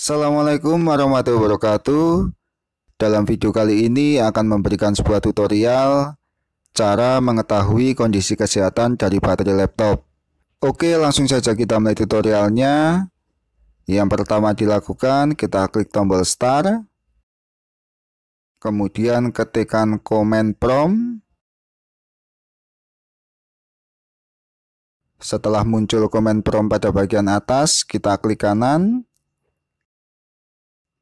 Assalamualaikum warahmatullahi wabarakatuh Dalam video kali ini akan memberikan sebuah tutorial Cara mengetahui kondisi kesehatan dari baterai laptop Oke langsung saja kita mulai tutorialnya Yang pertama dilakukan kita klik tombol start Kemudian ketikkan comment prompt Setelah muncul komen prompt pada bagian atas, kita klik kanan,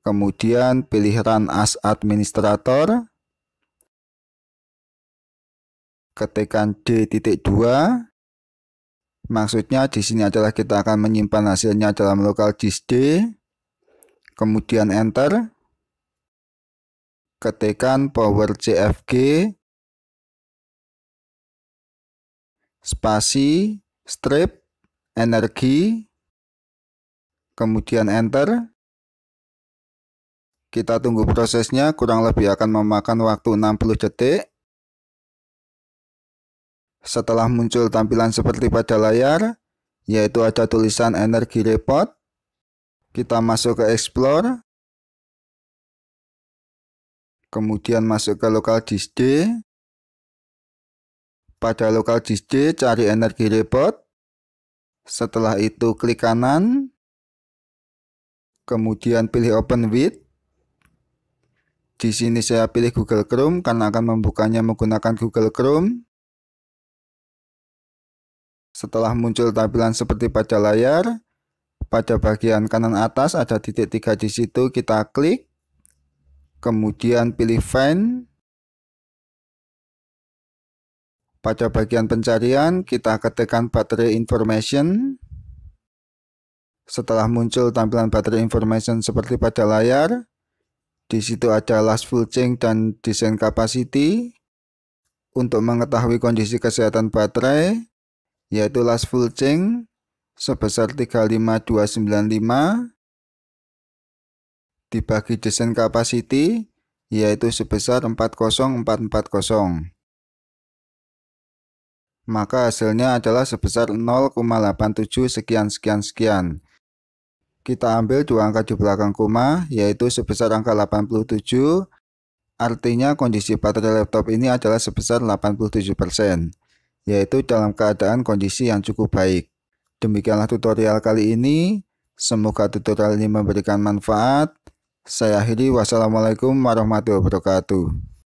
kemudian pilih run as administrator, ketikan D.2, maksudnya di sini adalah kita akan menyimpan hasilnya dalam lokal disk D, kemudian enter, Ketikkan power CFG, spasi, strip, energi, kemudian enter, kita tunggu prosesnya kurang lebih akan memakan waktu 60 detik. Setelah muncul tampilan seperti pada layar, yaitu ada tulisan energi repot, kita masuk ke explore, kemudian masuk ke local disk D. Pada local disk D, cari energi repot. Setelah itu klik kanan, kemudian pilih open with, di sini saya pilih Google Chrome karena akan membukanya menggunakan Google Chrome. Setelah muncul tampilan seperti pada layar, pada bagian kanan atas ada titik tiga di situ, kita klik. Kemudian pilih Find. Pada bagian pencarian, kita ketikkan Battery information. Setelah muncul tampilan Battery information seperti pada layar, di situ ada last full change dan design capacity. Untuk mengetahui kondisi kesehatan baterai, yaitu last full change sebesar 35295 dibagi desain capacity yaitu sebesar 40440. Maka hasilnya adalah sebesar 0,87 sekian sekian sekian kita ambil dua angka di belakang koma yaitu sebesar angka 87 artinya kondisi baterai laptop ini adalah sebesar 87% yaitu dalam keadaan kondisi yang cukup baik. Demikianlah tutorial kali ini. Semoga tutorial ini memberikan manfaat. Saya akhiri wassalamualaikum warahmatullahi wabarakatuh.